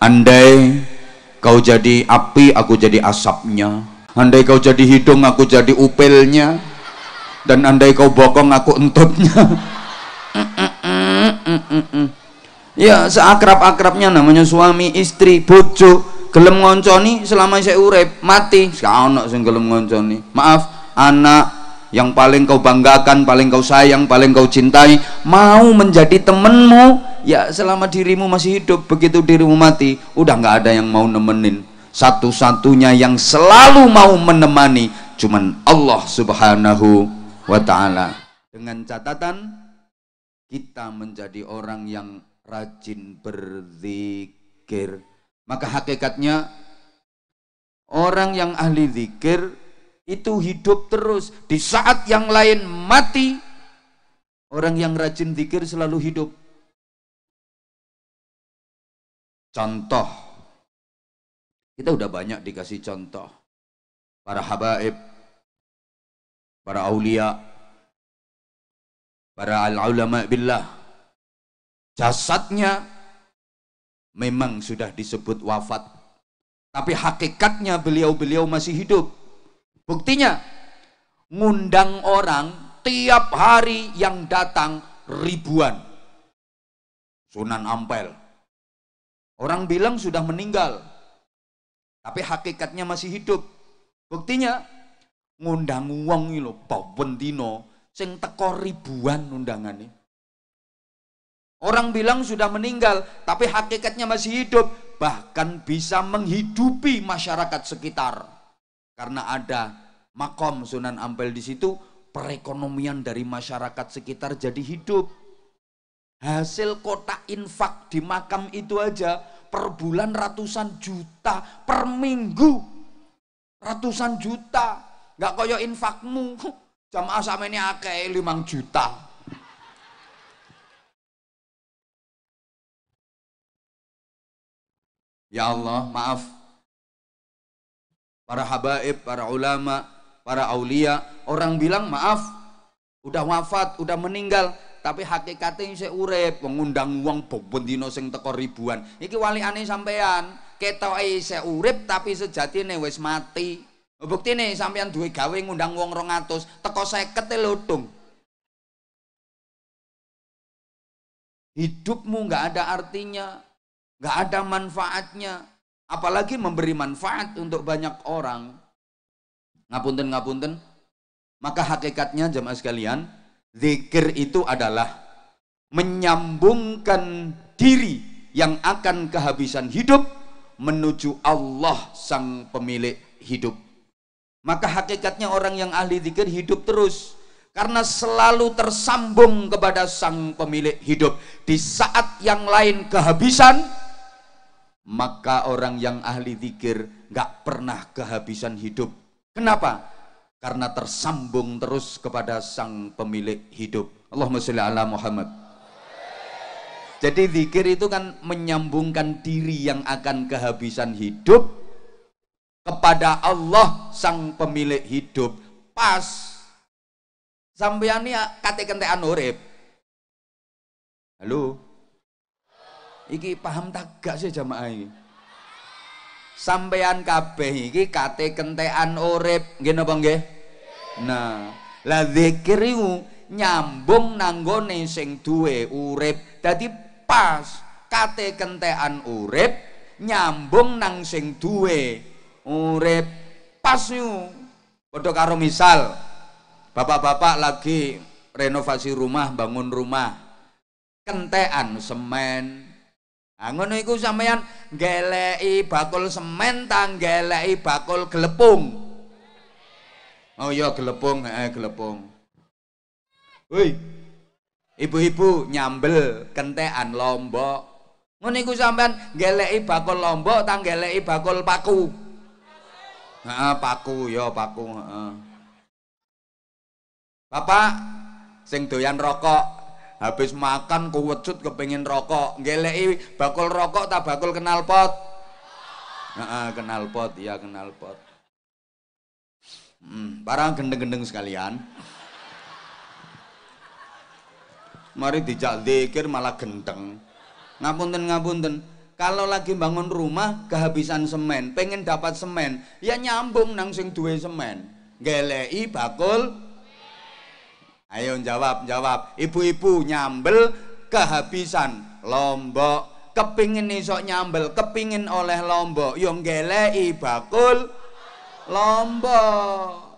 Andai kau jadi api, aku jadi asapnya. Andai kau jadi hidung, aku jadi upilnya. Dan andai kau bokong, aku entutnya. ya, seakrab-akrabnya namanya suami, istri, bojo, gelem ngonconi selama saya urep mati. Sekarang sing gelem ngonconi. Maaf, anak, yang paling kau banggakan, paling kau sayang, paling kau cintai, mau menjadi temenmu, ya selama dirimu masih hidup, begitu dirimu mati, udah nggak ada yang mau nemenin. Satu-satunya yang selalu mau menemani, cuman Allah subhanahu wa ta'ala. Dengan catatan, kita menjadi orang yang rajin berzikir. Maka hakikatnya, orang yang ahli zikir itu hidup terus di saat yang lain mati orang yang rajin zikir selalu hidup contoh kita udah banyak dikasih contoh para habaib para aulia para al ulama billah jasadnya memang sudah disebut wafat tapi hakikatnya beliau-beliau masih hidup Buktinya, ngundang orang tiap hari yang datang ribuan. Sunan Ampel. Orang bilang sudah meninggal. Tapi hakikatnya masih hidup. Buktinya, ngundang uang loh, Pak dina sing teko ribuan ini. Orang bilang sudah meninggal, tapi hakikatnya masih hidup, bahkan bisa menghidupi masyarakat sekitar. Karena ada makom Sunan Ampel di situ, perekonomian dari masyarakat sekitar jadi hidup. Hasil kota infak di makam itu aja per bulan ratusan juta, per minggu ratusan juta. Gak koyo infakmu, jamaah sama ini akeh limang juta. Ya Allah, maaf para habaib, para ulama, para aulia. Orang bilang maaf, udah wafat, udah meninggal, tapi hakikatnya saya urep mengundang uang bobon dino sing teko ribuan. Iki wali aneh sampean, kita saya urep tapi nih wes mati. Bukti nih sampean dua gawe ngundang uang rongatus teko saya ketelutung. Hidupmu nggak ada artinya, nggak ada manfaatnya apalagi memberi manfaat untuk banyak orang. Ngapunten ngapunten. Maka hakikatnya jemaah sekalian, zikir itu adalah menyambungkan diri yang akan kehabisan hidup menuju Allah sang pemilik hidup. Maka hakikatnya orang yang ahli zikir hidup terus karena selalu tersambung kepada sang pemilik hidup. Di saat yang lain kehabisan, maka orang yang ahli zikir gak pernah kehabisan hidup. Kenapa? Karena tersambung terus kepada sang pemilik hidup. Allahumma salli ala Muhammad. Jadi zikir itu kan menyambungkan diri yang akan kehabisan hidup kepada Allah sang pemilik hidup. Pas sampeyan kate kentekan urip. Halo, Iki paham tak gak sih jamaah ini? Sampean kabeh iki kate kentean urip, nggih napa nggih? Nah, la zikir nyambung nanggone sing duwe urep. Dadi pas kate kentean urep nyambung nang sing duwe urep Pas niku padha karo misal bapak-bapak lagi renovasi rumah, bangun rumah. kentean semen, Nah, ngono iku sampean ngeleki bakul semen ta ngeleki bakul gelepung. Oh iya gelepung, eh gelepung. Woi. Ibu-ibu nyambel kentean lombok. Ngono iku sampean ngeleki bakul lombok ta ngeleki bakul paku. Heeh, paku ya paku, Bapak sing doyan rokok habis makan kuwecut kepengen rokok ngelei bakul rokok tak bakul kenal pot nah, kenal pot ya kenal pot hmm, barang gendeng-gendeng sekalian mari dijak dikir malah gendeng ngapunten ngapunten kalau lagi bangun rumah kehabisan semen pengen dapat semen ya nyambung nang sing duwe semen ngelei bakul Ayo jawab, jawab. Ibu-ibu nyambel kehabisan lombok. Kepingin iso nyambel, kepingin oleh lombok. Yung gelei bakul lombok.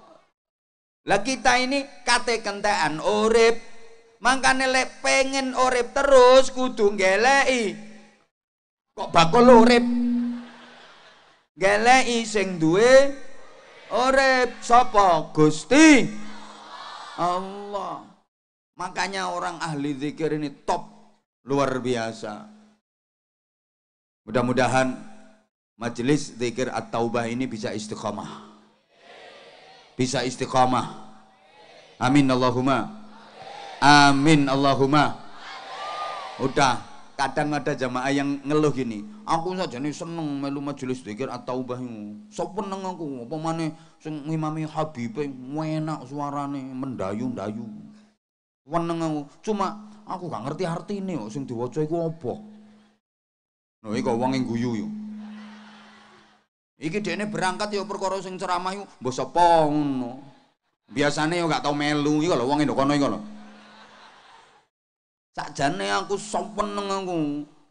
Lah kita ini kate kentean urip. Mangkane lek pengen urip terus kudu gelei. Kok bakul urip? Gelei sing duwe urip sapa? Gusti. Allah. Makanya orang ahli zikir ini top luar biasa. Mudah-mudahan majelis zikir at-taubah ini bisa istiqomah, Bisa istiqomah. Amin Allahumma. Amin Allahumma. Udah kadang ada jamaah yang ngeluh gini aku saja nih seneng melu majelis dikir atau bahyu sopeneng aku apa mana sing imami habib enak suarane mendayu dayung, weneng aku cuma aku gak ngerti ini, kok sing diwaca iku apa lho iki wong guyu yo iki dene berangkat yo perkara sing ceramah yuk, mbok sapa ngono biasane yo gak tau melu iki lho wong Indokono iki lho Sakjane aku seneng aku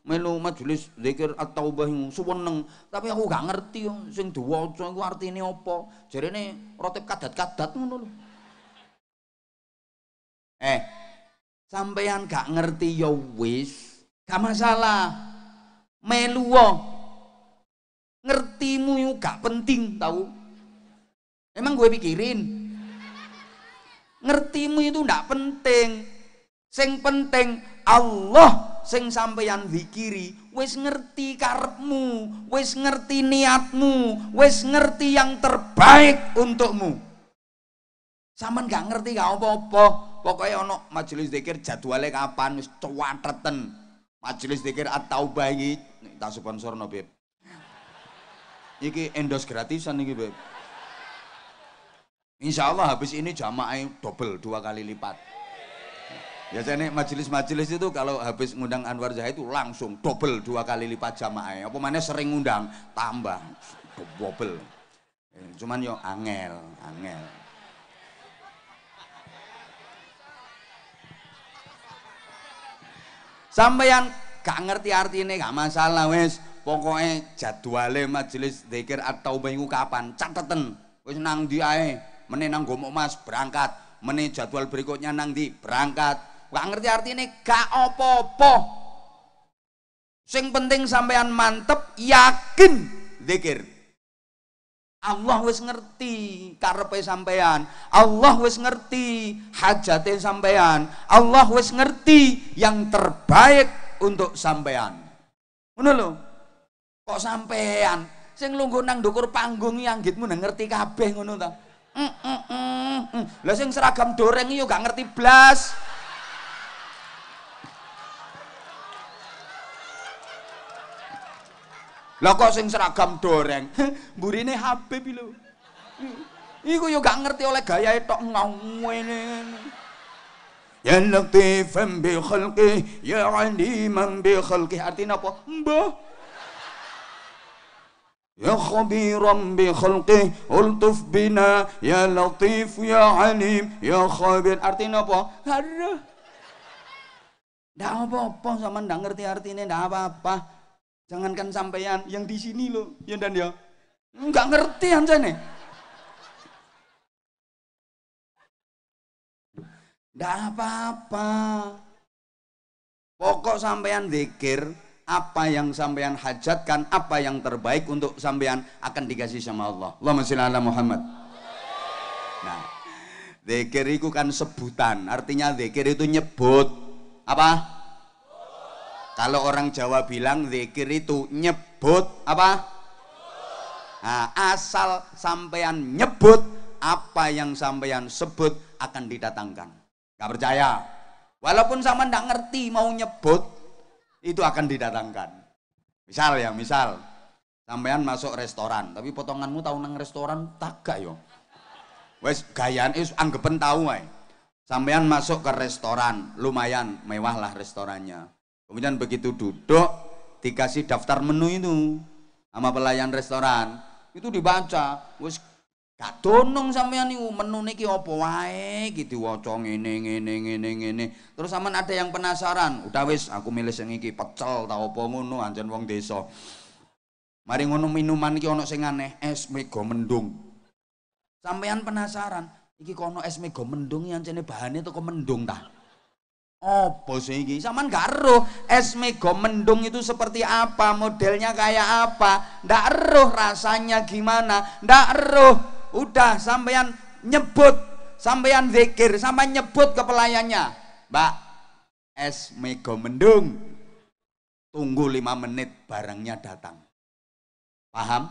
melu majelis zikir at-taubah seneng, tapi aku gak ngerti yo sing diwaca iku artine apa. Jerene rotip kadat-kadat ngono lho. Eh, sampeyan gak ngerti yo ya wis, gak masalah. Melu ngertimu yo gak penting tahu emang gue pikirin ngertimu itu gak penting Sing penting Allah sing sampeyan zikiri wis ngerti karepmu, wis ngerti niatmu, wis ngerti yang terbaik untukmu. Saman gak ngerti gak apa-apa, pokoknya ono majelis zikir jadwalnya kapan wis cuwatheten. Majelis zikir atau bayi, iki tak sponsorno, Beb. Iki endos gratisan iki, Beb. Insya Allah habis ini jamaah double dua kali lipat. Biasanya majelis-majelis itu kalau habis ngundang Anwar Zahid itu langsung double dua kali lipat jamaah. Ya. Apa mana sering ngundang tambah double. Eh, cuman yo angel, angel. Sampai yang gak ngerti arti ini gak masalah wes. Pokoknya jadwalnya majelis dikir atau bingung kapan cateten. Wis nang di ae, meneh nang Gomok Mas berangkat, meneh jadwal berikutnya nang di berangkat Gak ngerti artinya gak opo-opo. Sing penting sampean mantep yakin zikir. Allah wis ngerti karepe sampean. Allah wis ngerti hajatnya sampean. Allah wis ngerti yang terbaik untuk sampean. Ngono lho. Kok sampean sing lunggu nang dukur panggung yang gitmu ngerti kabeh ngono ta? Mm, mm, mm, mm. Lah sing seragam doreng yo gak ngerti blas. Lah kok sing seragam doreng? burine Habib lho. Iku yo gak ngerti oleh gaya tok ngene. Ya latifan bi khalqi ya aliman bi khalqi artinya apa? Mbah. Ya khabiran bi khalqi ultuf bina ya latif ya alim ya khabir artinya apa? Aduh. Ndak apa-apa sama ndak ngerti artinya ndak apa-apa. Jangankan sampean yang di sini loh, ya dan ya. Enggak ngerti nih. Enggak apa-apa. Pokok sampean zikir, apa yang sampean hajatkan, apa yang terbaik untuk sampean akan dikasih sama Allah. Allahumma shalli ala Muhammad. Nah, zikir itu kan sebutan, artinya zikir itu nyebut apa? Kalau orang Jawa bilang zikir itu nyebut apa? Nah, asal sampean nyebut apa yang sampean sebut akan didatangkan. Gak percaya? Walaupun sama ndak ngerti mau nyebut itu akan didatangkan. Misal ya, misal sampean masuk restoran, tapi potonganmu tahu nang restoran gak yo. Wes gayaan is eh, anggepen tahu wae. Sampean masuk ke restoran, lumayan mewah lah restorannya Kemudian begitu duduk dikasih daftar menu itu sama pelayan restoran. Itu dibaca, wis gak donong sampean niku menu niki apa wae iki gitu, diwaca ngene ngene ngene ngene. Terus sampean ada yang penasaran, udah wis aku milih sing iki pecel ta apa ngono anjen wong desa. Mari ngono minuman iki ana sing aneh, es mega mendung. Sampean penasaran, iki kono es mega mendung yang jene itu kok mendung ta? Apa sih ini? Sama gak roh. Es mega itu seperti apa? Modelnya kayak apa? Ndak roh rasanya gimana? Ndak roh. Udah sampean nyebut, sampean zikir, sama nyebut ke pelayannya. Mbak, es mega mendung. Tunggu lima menit barangnya datang. Paham?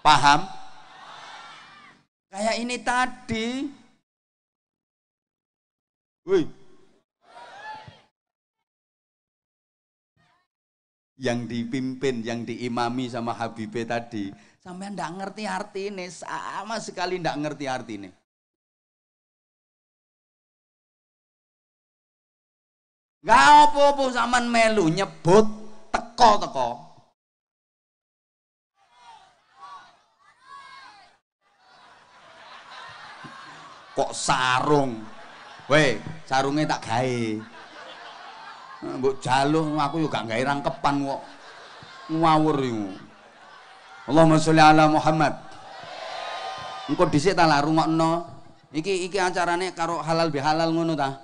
Paham? Kayak ini tadi. Wih, yang dipimpin, yang diimami sama Habib tadi, sampai ndak ngerti arti ini, sama sekali ndak ngerti arti ini. Gak apa-apa zaman melu nyebut teko-teko. Kok sarung? Weh, sarungnya tak gawe. Eh, mbok jaluh aku yo gak gawe rangkepan kok. Ngawur iku. Allahumma sholli ala Muhammad. Engko dhisik ta lah rungokno. Iki iki acarane karo halal bihalal ngono ta.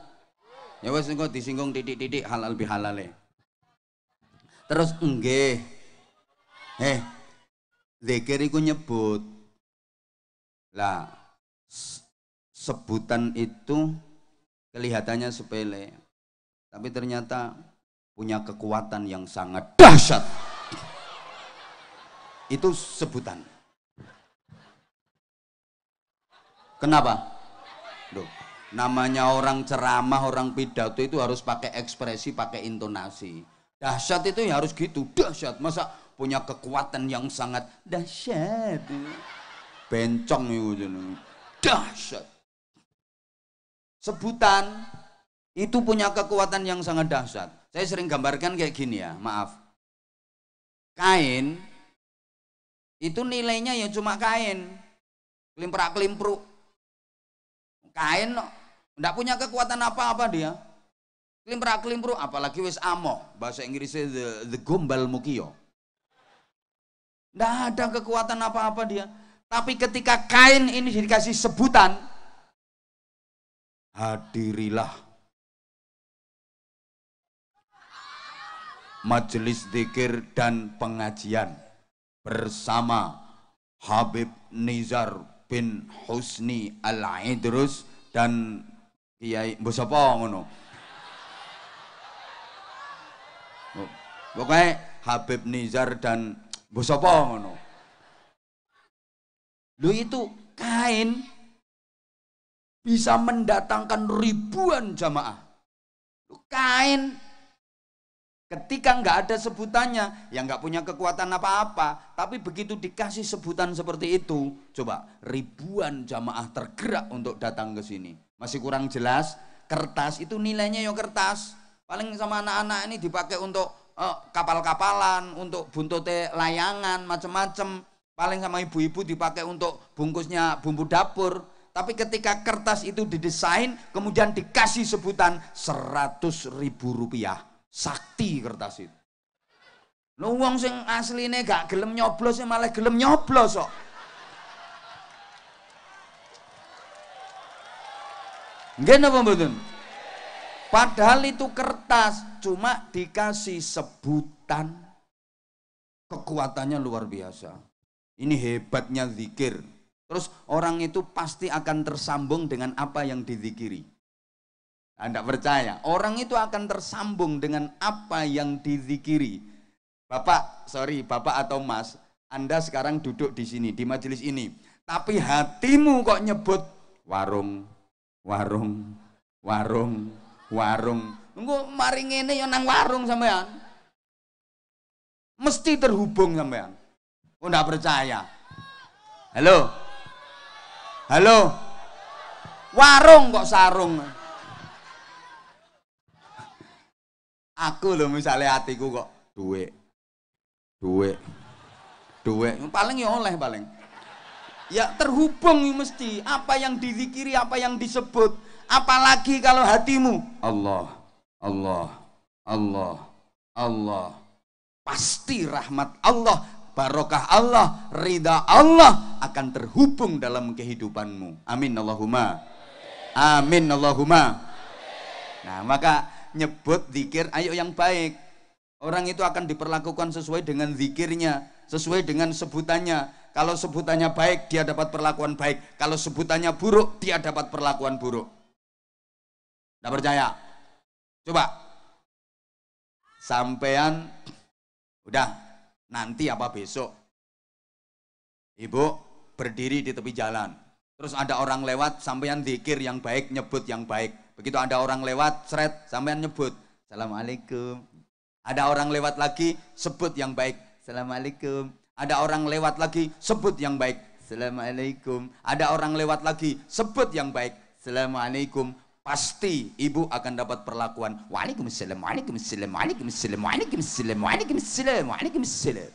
Ya wis engko disinggung titik-titik halal bihalale. Terus nggih. Eh, zikir iku nyebut. Lah sebutan itu kelihatannya sepele. Tapi ternyata punya kekuatan yang sangat dahsyat. Itu sebutan. Kenapa? Duh, namanya orang ceramah, orang pidato itu harus pakai ekspresi, pakai intonasi. Dahsyat itu ya harus gitu, dahsyat. Masa punya kekuatan yang sangat dahsyat. Bencong itu. Dahsyat. Sebutan itu punya kekuatan yang sangat dahsyat. Saya sering gambarkan kayak gini ya, maaf. Kain itu nilainya ya cuma kain. Kelimprak-kelimpruk. Kain tidak punya kekuatan apa-apa dia. Kelimprak-kelimpruk apalagi wis amo, bahasa Inggrisnya the, the gombal mukio. Tidak ada kekuatan apa-apa dia. Tapi ketika kain ini dikasih sebutan, hadirilah majelis dikir dan pengajian bersama Habib Nizar bin Husni Al-Idrus dan Kiai mbok ngono. Habib Nizar dan mbok ngono. Lu itu kain bisa mendatangkan ribuan jamaah. Lu kain Ketika nggak ada sebutannya, yang nggak punya kekuatan apa-apa. Tapi begitu dikasih sebutan seperti itu, coba ribuan jamaah tergerak untuk datang ke sini. Masih kurang jelas, kertas itu nilainya yo ya kertas. Paling sama anak-anak ini dipakai untuk eh, kapal-kapalan, untuk buntute layangan, macam-macam. Paling sama ibu-ibu dipakai untuk bungkusnya bumbu dapur. Tapi ketika kertas itu didesain, kemudian dikasih sebutan seratus ribu rupiah sakti kertas itu. Lu wong sing asline gak gelem nyoblos malah gelem nyoblos kok. Nggih napa mboten? Padahal itu kertas, cuma dikasih sebutan kekuatannya luar biasa. Ini hebatnya zikir. Terus orang itu pasti akan tersambung dengan apa yang dizikiri. Anda nah, percaya, orang itu akan tersambung dengan apa yang dizikiri. Bapak, sorry, Bapak atau Mas, Anda sekarang duduk di sini, di majelis ini. Tapi hatimu kok nyebut warung, warung, warung, warung. Tunggu, mari ini yang nang warung sampean. Mesti terhubung sampean. Kok ndak percaya? Halo. Halo. Warung kok sarung. Aku loh misalnya hatiku kok duwe, duwe, duwe. Paling ya oleh paling. Ya terhubung ya mesti apa yang dizikiri, apa yang disebut. Apalagi kalau hatimu Allah, Allah, Allah, Allah. Pasti rahmat Allah, barokah Allah, ridha Allah akan terhubung dalam kehidupanmu. Amin Allahumma. Amin Allahumma. Nah, maka nyebut zikir ayo yang baik orang itu akan diperlakukan sesuai dengan zikirnya sesuai dengan sebutannya kalau sebutannya baik dia dapat perlakuan baik kalau sebutannya buruk dia dapat perlakuan buruk tidak percaya coba sampean udah nanti apa besok ibu berdiri di tepi jalan terus ada orang lewat sampean zikir yang baik nyebut yang baik Begitu ada orang lewat, seret, sampean nyebut. Assalamualaikum. Ada orang lewat lagi, sebut yang baik. Assalamualaikum. Ada orang lewat lagi, sebut yang baik. Assalamualaikum. Ada orang lewat lagi, sebut yang baik. Assalamualaikum. Pasti ibu akan dapat perlakuan. Waalaikumsalam, waalaikumsalam, waalaikumsalam, waalaikumsalam, waalaikumsalam, waalaikumsalam.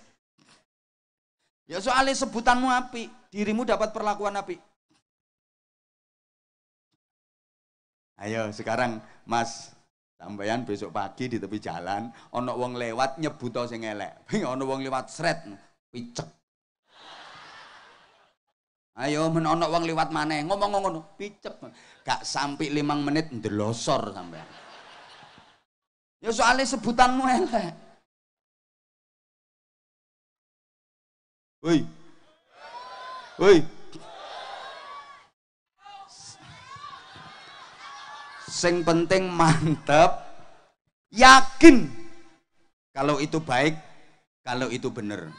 Ya soalnya sebutanmu api, dirimu dapat perlakuan api. Ayo sekarang Mas sampeyan besok pagi di tepi jalan ono wong lewat nyebut sing elek. ono ana wong lewat sret picek. Ayo men ana wong mana maneh ngomong ngono picek. Gak sampai limang menit ndelosor sampeyan. Ya soalnya sebutanmu elek. Woi. Woi. sing penting mantep yakin kalau itu baik kalau itu benar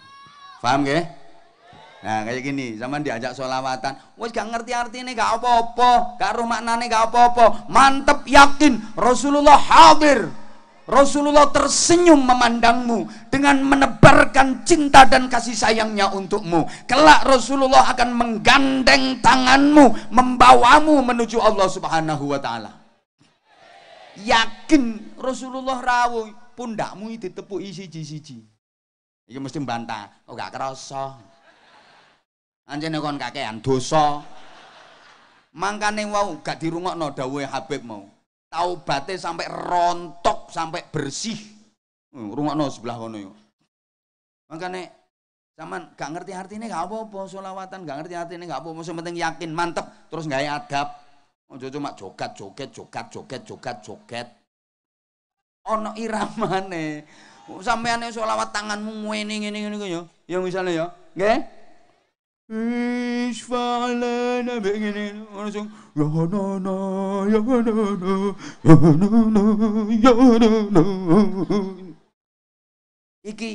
paham gak nah kayak gini zaman diajak sholawatan, wes gak ngerti arti ini gak apa-apa gak roh maknanya gak apa-apa mantep yakin Rasulullah hadir Rasulullah tersenyum memandangmu dengan menebarkan cinta dan kasih sayangnya untukmu. Kelak Rasulullah akan menggandeng tanganmu, membawamu menuju Allah Subhanahu wa taala yakin Rasulullah rawuh pundakmu ditepuki isi siji iki mesti bantah oh gak kerasa anjene kon kakean dosa mangkane wau gak dirungokno dawuhe Habib mau taubate sampai rontok sampai bersih hmm, rungokno sebelah kono yo mangkane zaman gak ngerti artinya gak apa-apa, sholawatan. gak ngerti artinya gak apa-apa, penting yakin, mantep, terus gak adab. Ojo cuma joget joget joget joget joget joget. Ono iramane. aneh selawat tanganmu ngene ngene ngene ya. Ya misalnya ya. Nggih? Isfalen ambek ngene ngono ya na na ya na na ya na na ya na na. Iki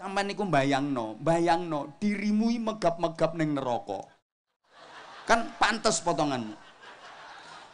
sampai niku bayangno, bayangno dirimu megap-megap neng neraka. Kan pantas potonganmu.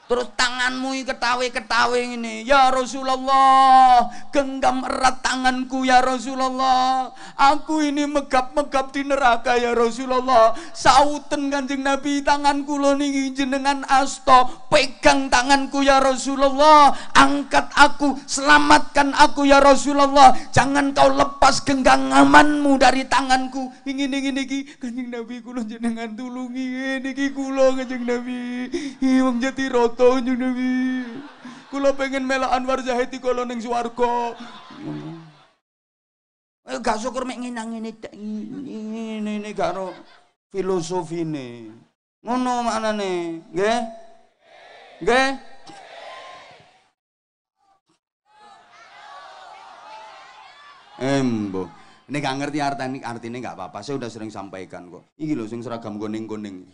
Terus tanganmu ketawe-ketawe ini. Ya Rasulullah, genggam erat tanganku ya Rasulullah. Aku ini megap-megap di neraka ya Rasulullah. Sauten kanjeng Nabi tanganku lo nih jenengan asto. Pegang tanganku ya Rasulullah. Angkat aku, selamatkan aku ya Rasulullah. Jangan kau lepas amanmu dari tanganku. Ingin ingin niki kanjeng Nabi kulo jenengan tulungi niki kulo kanjeng Nabi. ih menjadi roti tahun kanjeng Nabi. Kulo pengen mela Anwar Zahidi kalau neng suwargo. Eh gak syukur mek ngenang ini, ini, ini ini gak ono filosofine. Ngono ne, ge, ge, Embo. Ini gak ngerti artinya, artinya gak apa-apa. Saya udah sering sampaikan kok. Iki loh, sing seragam kuning goneng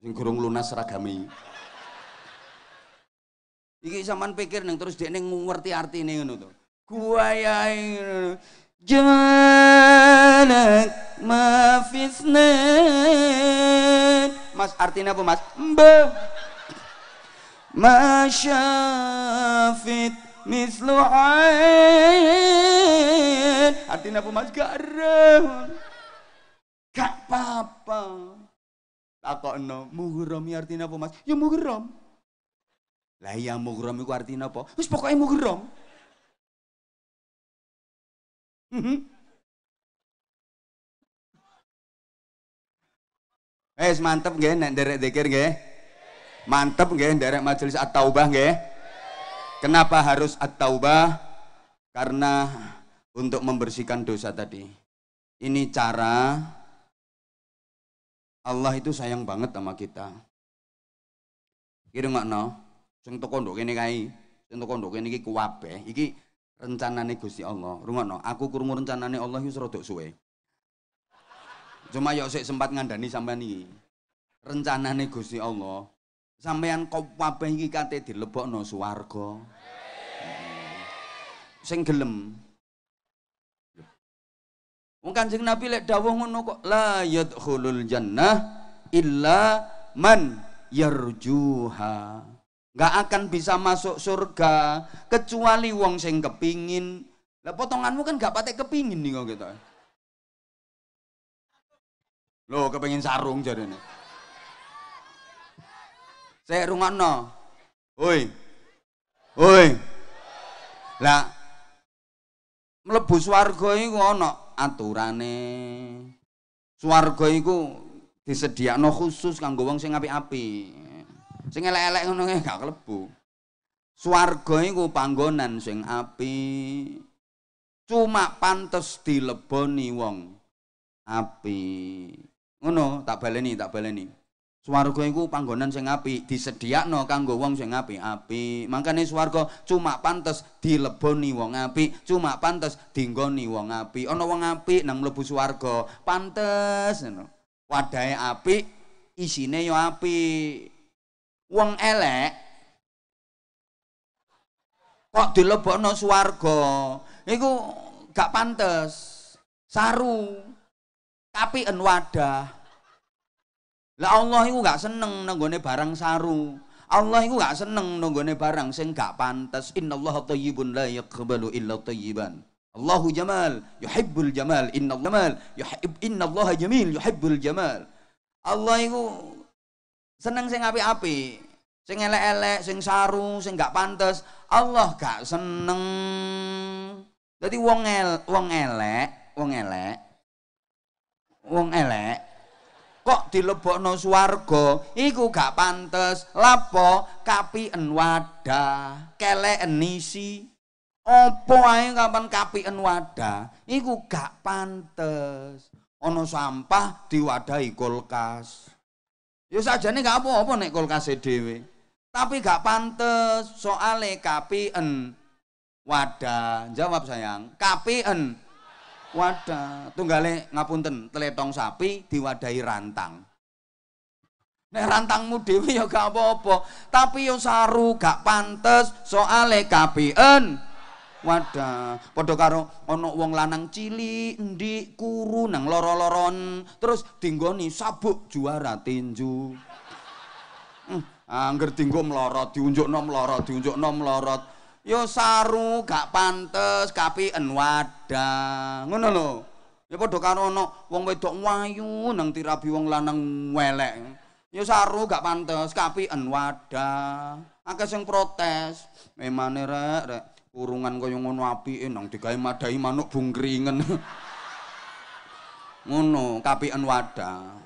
Sing gurung lunas ini. Iki sampean pikir neng terus dia neng ngerti arti neng ngono to. Gua ya janak mafisnan. Mas artinya apa mas? Mbah. Masyafit mislu Artinya apa mas? Garam. Kak Gak apa-apa. Muhrom muhram artinya apa mas? Ya muhrom. Lah yang mugrom iku artine apa? Wis pokoke mugrom. Eh, mhm. mantep nggih nek nderek zikir nggih. Mantep nggih nderek majelis at-taubah nggih. Kenapa harus at-taubah? Karena untuk membersihkan dosa tadi. Ini cara Allah itu sayang banget sama kita. Kira nggak no? Sing teko ndok kene kae, sing teko ndok kene iki kabeh. Iki rencanane Gusti Allah. Rungokno, aku krungu rencanane Allah iki rada suwe. Cuma yo sik sempat ngandani sampean iki. Rencanane Gusti Allah. Sampean kabeh iki kate dilebokno swarga. Hmm. Sing gelem. Mungkin Kanjeng Nabi lek dawuh ngono kok la yadkhulul jannah illa man yarjuha nggak akan bisa masuk surga kecuali wong sing kepingin lah potonganmu kan nggak patek kepingin nih kok gitu lo kepingin sarung jadi nih saya no oi, oi. lah melebu swarga iku aturan aturane swarga iku disediakan khusus kanggo wong sing api api. Sing elek-elek ngono kae gak kelebu. Swarga iku panggonan sing api. Cuma pantes dileboni wong api. Ngono, tak baleni, tak baleni. Swarga iku panggonan sing api disediakno kanggo wong sing api api, Mangkane swarga cuma pantes dileboni wong api, cuma pantes dinggoni wong api. Ana wong api nang mlebu swarga, pantes ngono. Wadahe isi isine yo api wong elek kok dilebokno swarga iku gak pantes saru tapi wadah lah Allah itu gak seneng nenggone barang saru Allah itu gak seneng nenggone barang sing gak pantes innallaha thayyibun la yaqbalu illa thayyiban Allahu jamal yuhibbul jamal innal jamal yuhib innallaha jamil yuhibbul jamal Allah itu seneng sing api api sing elek-elek, sing saru, sing gak pantes, Allah gak seneng. Jadi wong el, wong elek, wong elek, wong elek, kok dilebokno swarga iku gak pantes lapo kapien wadah en isi opo ayo kapan en wadah iku gak pantes Ono sampah diwadahi kulkas Ya nih gak apa-apa nek kulkase dhewe. Tapi gak pantas soale kapien. Wadah, jawab sayang. Kapien. Wadah. Tunggale ngapunten, teletong sapi diwadahi rantang. Nek rantangmu dhewe ya gak apa-apa, tapi yo ya saru gak pantas soale kapien. Wadah, padha karo ana wong lanang cilik endi kuru nang loro-loron terus dinggoni sabuk juara tinju. Hmm, ah, angger dinggo mlorot, diunjukno mlorot, diunjukno mlorot. yo ya saru gak pantes kapien wadah. Ngono lho. Ya padha karo ana wong wedok wayu nang tirabi wong lanang welek. yo ya saru gak pantes, kapien wadah. Akeh sing protes. Memane rek rek Kurungan kaya ngono apike nang digawe madahi manuk bungkringen. ngono, kapiken wadah.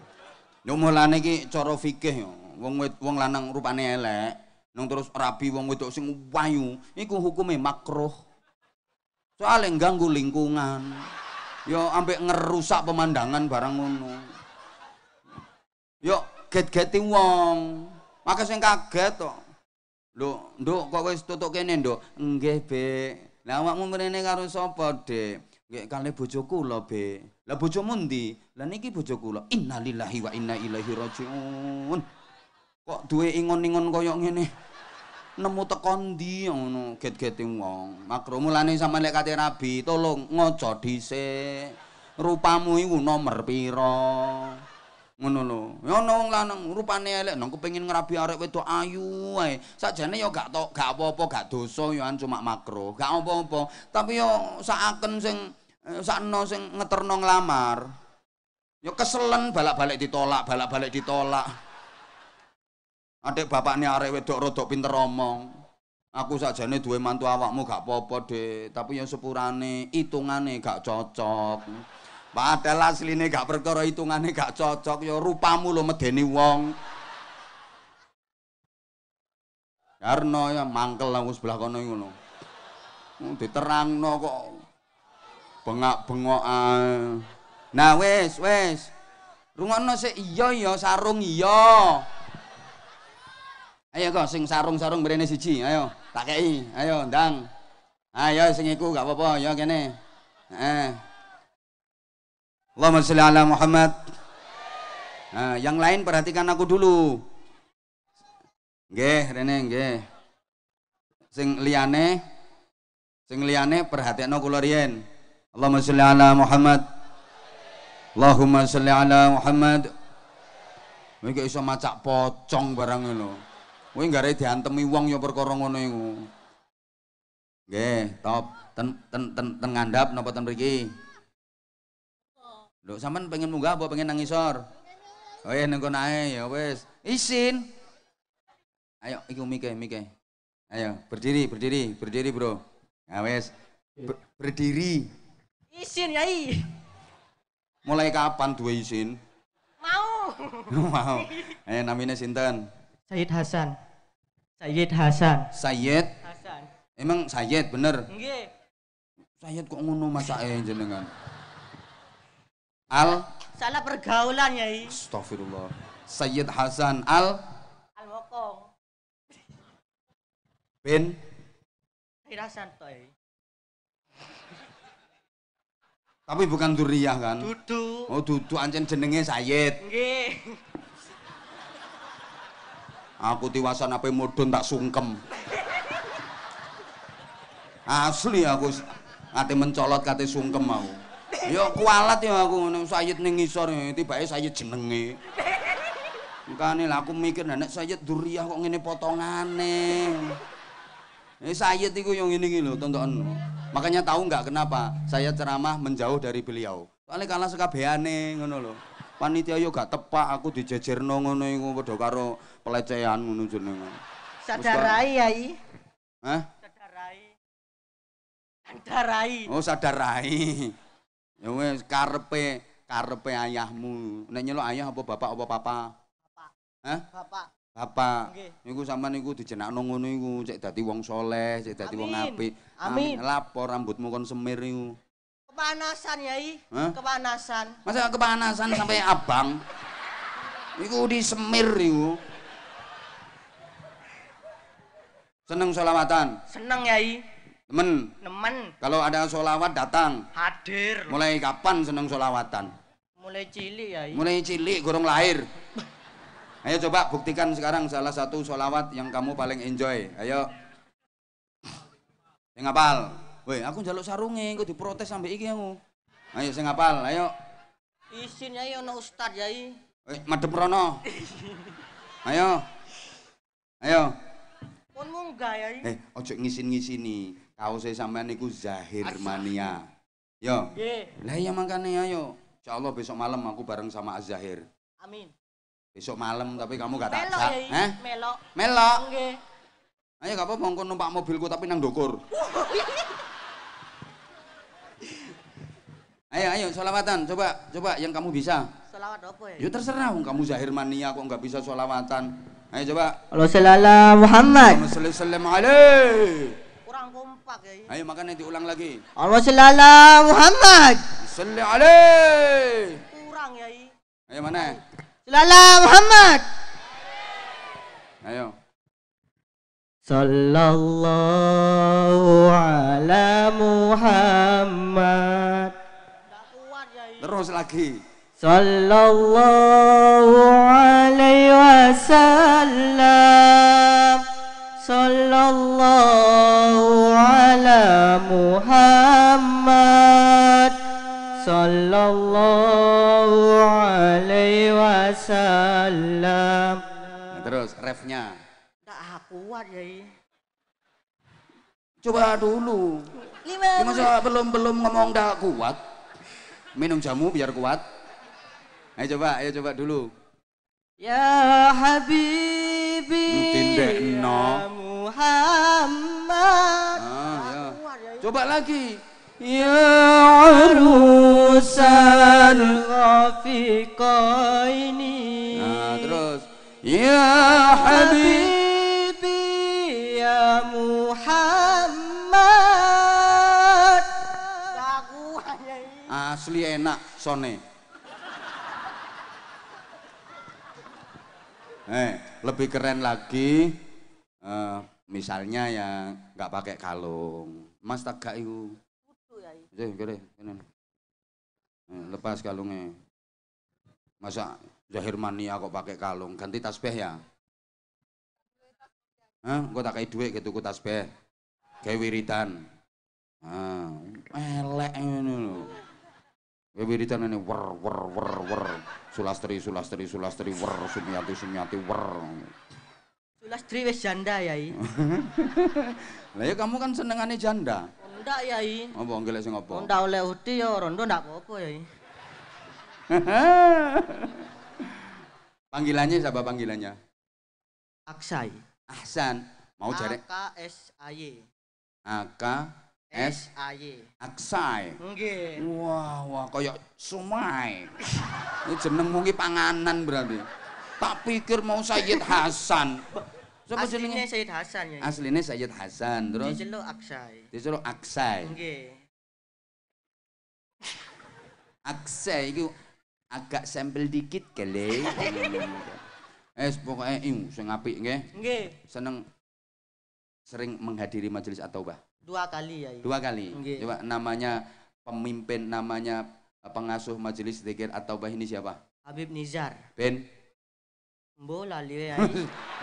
Yo mulane iki cara fikih yo. Wong wong lanang rupane elek, nang terus rabi wong wedok sing wayu, iku hukume makruh. Soale ganggu lingkungan. Yo ampe ngerusak pemandangan barang ngono. Yo get-geti wong. Maka sing kaget kok. lho, nduk kok wis tutuk kene nduk nggih be lah awakmu mrene karo sapa dek nggih kalih bojoku lo be lah bojomu ndi lah niki bojoku innalillahi wa inna ilaihi rajiun kok duwe ingon-ingon koyo ngene nemu teko ndi ngono get geting wong makrumu lane sama lek kate rabi tolong ngoco dhisik rupamu iku nomer piro ngono lho ya nong ana wong lanang rupane elek nang kepengin ngrabi arek wedok ayu ae sakjane ya gak tok gak apa-apa gak dosa yo ya cuma makro gak apa-apa tapi yo saaken sing eh, sakno sing ngeterno nglamar yo keselen balak-balik ditolak balak-balik ditolak adik bapakne arek wedok rodok pinter omong aku sakjane duwe mantu awakmu gak apa-apa dek tapi yo sepurane hitungane gak cocok Padahal asline gak perkara hitungane gak cocok ya rupamu lo medeni wong. Karno ya mangkel nang sebelah kono ngono. Hmm, diterangno kok bengak-bengok. Ah. Nah wis, wis. Rungono sik iya iya sarung iya. Ayo kok sing sarung-sarung mrene siji, ayo tak kei. Ayo ndang. Ayo sing iku gak apa-apa, ya kene. Heeh. Allahumma sholli ala Muhammad. Nah, yang lain perhatikan aku dulu. Nggih, rene nggih. Sing liyane sing liyane perhatikno kula riyen. Allahumma sholli ala Muhammad. Allahumma sholli ala Muhammad. Kowe kok iso macak pocong barang ngono. Kowe gare diantemi wong ya perkara ngono iku. Nggih, top. Ten ten ten, ten ngandap. napa ten mriki? Lho sampean pengen munggah apa pengen nangisor? Oh iya nengko nae ya wes. Isin. Ayo iku mike mike. Ayo berdiri berdiri berdiri bro. Ya wes. Ber berdiri. Isin yai. Mulai kapan dua isin? Mau. Mau. Ayo namine sinten? Sayyid Hasan. Sayyid Hasan. Sayyid Hasan. Emang Sayyid bener? Nggih. Sayyid kok ngono masake jenengan? Al Salah pergaulan ya. Astagfirullah. Sayyid Hasan Al Al Wokong. Bin Hirasan toy. Tapi bukan duriah kan? Dudu. Oh dudu ancen jenenge Sayyid. Nggih. Aku tiwasan apa mudun tak sungkem. Asli aku ate mencolot kate sungkem mau. Ya kualat ya aku ngono sayid ning ngisor ya, tibake sayid jenenge. Mkane lah aku mikir nek sayid duriah kok ngene potongane. Ini eh, sayid iku yang ini gitu, tonton. Makanya tahu nggak kenapa saya ceramah menjauh dari beliau. Soalnya kalah sekabehane ngono lho. Panitia yo gak tepak aku dijejer ngono iku bodoh karo pelecehan ngono jenenge. Sadarai i? Hah? Sadarai. Sadarai. Oh sadarai. Ya wis karepe karepe ayahmu. Nek nyeluk ayah apa bapak apa papa? Bapak. Hah? Bapak. Bapak. Nggih. Niku sampean niku dijenakno ngono iku cek dadi wong soleh, cek dadi wong apik. Amin. Amin. Lapor rambutmu kon semir iku. Kepanasan, Yai. Hah? Kepanasan. Masa kepanasan sampai abang? Iku disemir iku. Seneng solawatan? Seneng, Yai. Nemen. Nemen. Kalau ada solawat datang. Hadir. Mulai kapan seneng solawatan? Mulai cilik ya. Iya. Mulai cilik, gorong lahir. Ayo coba buktikan sekarang salah satu solawat yang kamu paling enjoy. Ayo. Sing apal. Woi, aku jaluk sarungnya, kok diprotes sampai iki aku. Ayo saya ngapal. ayo. Isin ya ana iya, ustaz yai. Iya. Eh, madem rono. Ayo. Ayo. Pun munggah yai. Eh, ojo ngisin-ngisini saya sampean niku zahir mania. Yo. Nggih. Lah iya makane ayo. Insyaallah besok malam aku bareng sama Azahir. Amin. Besok malam tapi kamu gak tak ya, eh? Melok. Melok. Nggih. Ayo gak apa-apa engko numpak mobilku tapi nang dokur? ayo ayo selawatan coba coba yang kamu bisa. Selawat apa ya? Yo terserah wong kamu zahir mania kok nggak bisa selawatan. Ayo coba. Allahu Muhammad. Sallallahu alaihi Kurang kompak ya. Ayo makanya diulang lagi. Allah sallallahu Muhammad. Salli alaih. Kurang ya. Ayo mana? Sallallahu Muhammad. Ayo. Sallallahu ala Muhammad. Terus lagi. Sallallahu alaihi wasallam. Sallallahu ala Muhammad, Sallallahu alaihi wasallam nah, terus refnya enggak kuat ya coba dulu lima ya, belum belum ngomong enggak kuat minum jamu biar kuat ayo coba ayo coba dulu ya habibi Tindekno. Muhammad. Ah, ya. Coba lagi. Ya arusan rafiqaini. Nah, terus. Ya habibi ya Muhammad. Asli enak sone. Eh, lebih keren lagi. Uh, Misalnya ya nggak pakai kalung. Mas gak itu. Jadi kere, ini Lepas kalungnya. Masa Zahir mania kok pakai kalung, ganti tasbih ya. Hah, gue tak kayak duit gitu ku tasbih. Kayak wiritan. Ah, elek ini, lho. Kayak wiritan ini wer wer wer wer. Sulastri sulastri sulastri wer Sumiati Sumiati wer. Lastri wis janda, Yai. Lah ya kamu kan senengane janda. Ndak, Yai. Apa ngelek sing apa? Ronda oleh uti ya rondo ndak apa-apa, Yai. panggilannya siapa panggilannya? Aksai. Ahsan. Mau cari? A K S A Y. A K S A Y. Aksai. Nggih. Wah, wah koyok sumai. Ini jeneng mungkin panganan berarti. Tak pikir mau Sayyid Hasan. Sapa jenenge? Asline Sayyid Hasan ya. ya. Asline Sayyid Hasan, terus diceluk Aksai. Diceluk Aksai. Nggih. Aksai iku agak sampel dikit kali. Es pokoknya ing sing apik nggih. Nggih. Seneng sering menghadiri majelis atau bah? Dua kali ya. ya. Dua kali. Nge. Coba namanya pemimpin namanya pengasuh majelis zikir atau bah ini siapa? Habib Nizar. Ben Mbo lali liwe ae.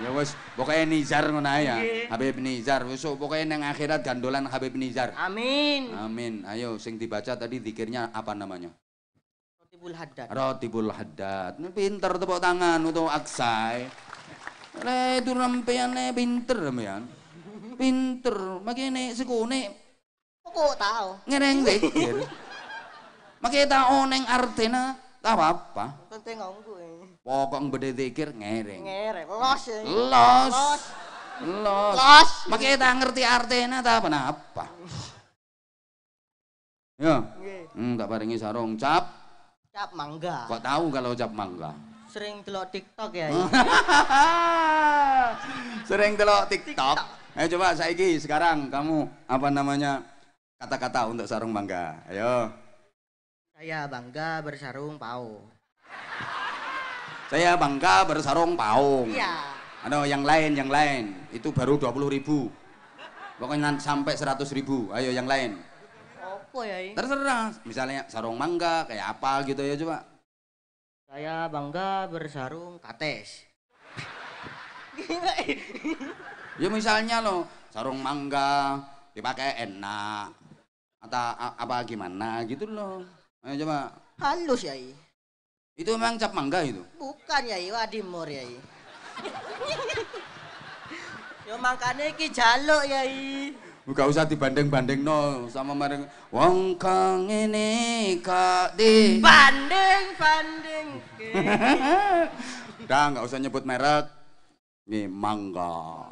ya wis, pokoke Nizar ngono ya. Habib Nizar, wis pokoke nang akhirat gandolan Habib Nizar. Amin. Amin. Ayo sing dibaca tadi zikirnya apa namanya? Rotibul Haddad. Rotibul Haddad. Pinter tepuk tangan untuk Aksai. Le itu rampeane pinter rampean. Pinter. Makene sekone. Kok tau? Ngereng zikir. Makene oneng artena tak apa-apa. Penting Pokok beda zikir ngereng. Ngereng. Ya. Los. Los. Los. Los. makanya tak ngerti artinya tak apa apa. Ya. Hmm, tak paringi sarung cap. Cap mangga. Kok tahu kalau cap mangga? Sering telok TikTok ya. ya? Sering telok TikTok. TikTok. Ayo eh, coba saiki sekarang kamu apa namanya kata-kata untuk sarung mangga. Ayo. Saya bangga bersarung pau. Saya bangga bersarung paung. Iya. Ada yang lain, yang lain. Itu baru 20 ribu. Pokoknya sampai 100 ribu. Ayo yang lain. Opo ya? ini. Terserah. Misalnya sarung mangga kayak apa gitu ya coba. Saya bangga bersarung kates. ya misalnya loh, sarung mangga dipakai ya enak. Atau apa gimana gitu loh. Ayo coba. Halus ya. ini. Itu memang cap mangga itu? Bukan ya, itu adimur ya. Yo makanya ki jaluk ya i. usah dibanding-banding no sama mereka. Wong kang ini kak di. Banding, banding. dah nggak usah nyebut merek. Nih mangga.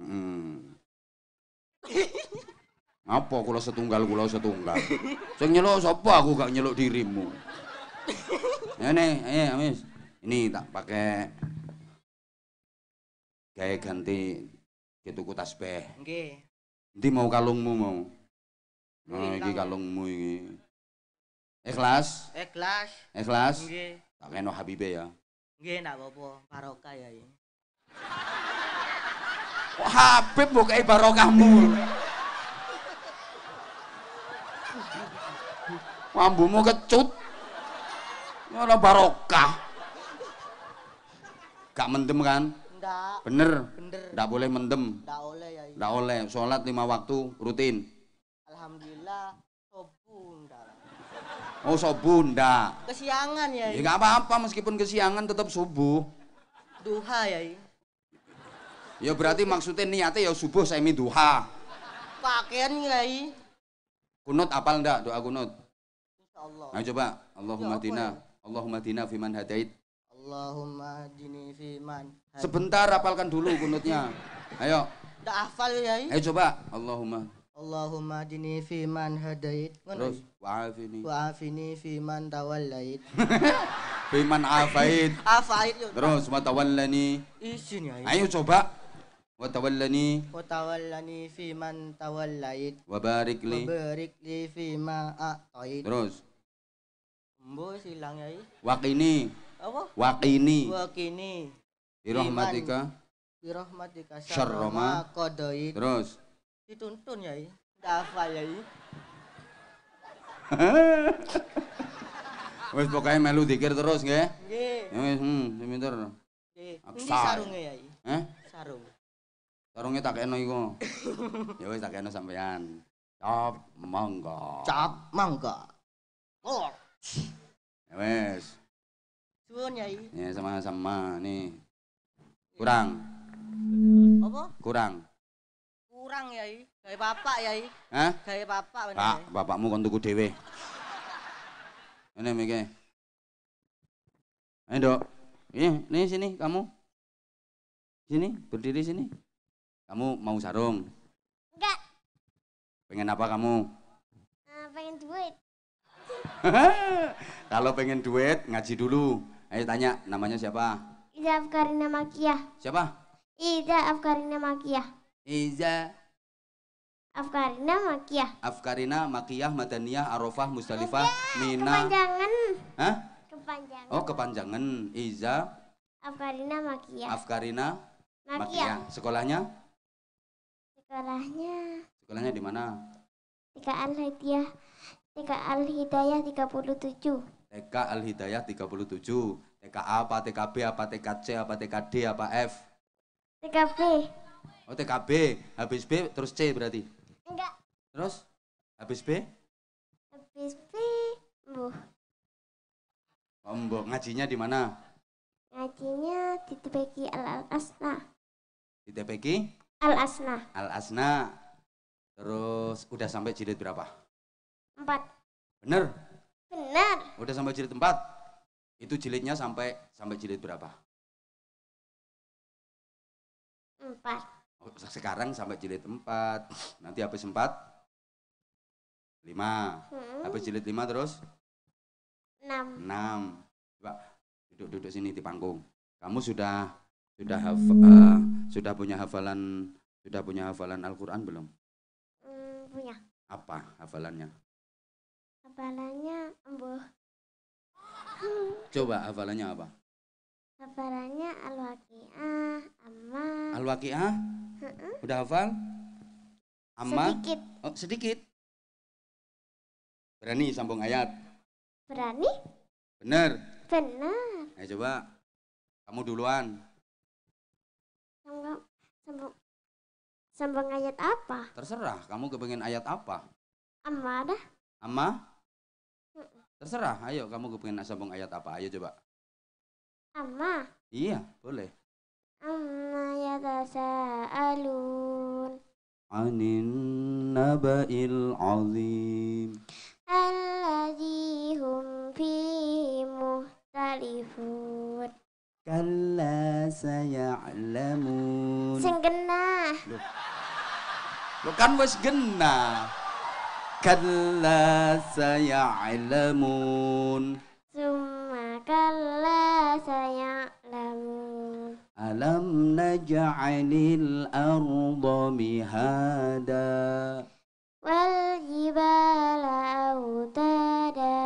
Hmm. Apa kula setunggal kula setunggal? Sing nyeluk sapa aku gak nyeluk dirimu. Ini, ini, amis. Ini tak pakai gaya ganti gitu ku tasbih. Nggih. Endi mau kalungmu mau? Nah, iki kalungmu ini. Ikhlas? Ikhlas. Ikhlas? Nggih. Tak kena Habibe ya. Nggih, nak apa-apa, barokah ya ini. Wah Habib bukai kei barokahmu. Wambumu kecut. Ora barokah. Gak mendem kan? Enggak. Bener. Bener. Enggak boleh mendem. Enggak boleh. ya. Enggak iya. boleh. Salat lima waktu rutin. Alhamdulillah subuh Oh subuh enggak. Kesiangan ya. Ya enggak iya. apa-apa meskipun kesiangan tetap subuh. Duha ya. Iya. Ya berarti maksudnya niatnya ya subuh saya duha. Pakaian ya. Kunut apal ndak doa kunut? Allah. Nah coba Allahumma ya, Ya? Allahumma dina man hadait. Allahumma dini man. Hadait. Sebentar apalkan dulu kunutnya. Ayo. Enggak hafal ya. Ayo coba. Allahumma Allahumma dini man hadait. Terus wa'afini. Wa'afini man tawallait. man afait. afait. Terus wa tawallani. Izin ya. Ayo coba. Wa tawallani. Wa tawallani man tawallait. Wa barik li. Wa barik li ma a'tait. Terus Mbo silang yai. Wakini. Apa? Wakini. Wakini. Birahmatika. Birahmatika syarroma Kodoi. Terus. Dituntun yai. Dafa yai. Wes pokoknya melu dikir terus ya Nggih. Wis hmm, sebentar. Nggih. Ini sarungnya yai. Hah? Eh? Sarung. sarungnya tak eno iko ya wis tak eno sampean. Cap mangga. Cap mangga. Oh. Ya, wes. Suwun, Yai. Ya sama-sama nih. Kurang. Apa? Kurang. Kurang, Yai. Gawe bapak, Yai. Hah? Gawe bapak bener. Pak, bapakmu kon tuku dhewe. Ini mikir. Ayo, Dok. Ini, iya, ini sini kamu. Sini, berdiri sini. Kamu mau sarung? Enggak. Pengen apa kamu? Uh, pengen duit. Kalau pengen duet ngaji dulu. Ayo tanya, namanya siapa? Iza Afkarina Makia. Siapa? Iza Afkarina Makia. Iza Afkarina Makia. Afkarina Makia Madaniyah Arafah Musdalifah Mina. Kepanjangan. Hah? Kepanjangan. Oh, kepanjangan. Iza Afkarina Makia. Afkarina Makia. Sekolahnya? Sekolahnya. Sekolahnya di mana? Tikaan Hadiah TK Al-Hidayah 37. TK Al-Hidayah 37. TK A apa TKB apa TKC apa TKD apa F? TKB. Oh TKB, habis B terus C berarti? Enggak. Terus habis B? Habis B, bu. Oh, ngajinya di mana? Ngajinya di TPK Al Asna. Di TPK? Al Asna. Al Asna. Terus udah sampai jilid berapa? Empat. Bener? Bener. Udah sampai jilid empat? Itu jilidnya sampai sampai jilid berapa? Empat. Oh, sekarang sampai jilid empat. Nanti habis empat? Lima. Hmm. Habis jilid lima terus? Enam. Enam. Coba duduk-duduk sini di panggung. Kamu sudah sudah haf, uh, sudah punya hafalan sudah punya hafalan Al-Qur'an belum? Hmm, punya. Apa hafalannya? hafalannya embuh. Coba hafalannya apa? Hafalannya al-waqi'ah, amma. Al-waqi'ah? Udah hafal? Amma? Sedikit. Oh, sedikit. Berani sambung ayat? Berani? Benar. benar Ayo coba. Kamu duluan. Sambung, sambung, sambung ayat apa? Terserah, kamu kepengen ayat apa? Amma dah. Amma? Terserah, ayo kamu pengen sambung ayat apa? Ayo coba. Amma. Iya, boleh. Amma yatasa'alun. Anin naba'il azim. Alladhi hum fihi muhtalifun. Kalla saya'lamun. Sing genah. Loh. Loh kan wis genah. كلا سيعلمون ثم كلا سيعلمون ألم نجعل الأرض مهادا والجبال أوتادا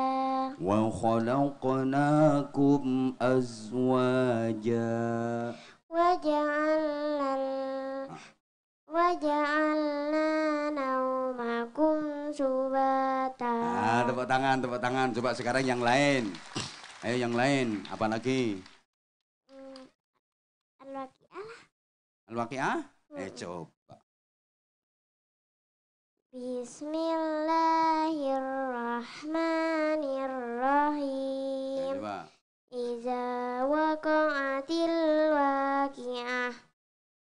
وخلقناكم أزواجا وجعلنا Waja'alna naumakum subata. Nah, tepuk tangan, tepuk tangan. Coba sekarang yang lain. Ayo yang lain, apa lagi? Hmm, Al-Waqi'ah. Al-Waqi'ah? Eh, hmm. coba. Bismillahirrahmanirrahim. Iza wakam.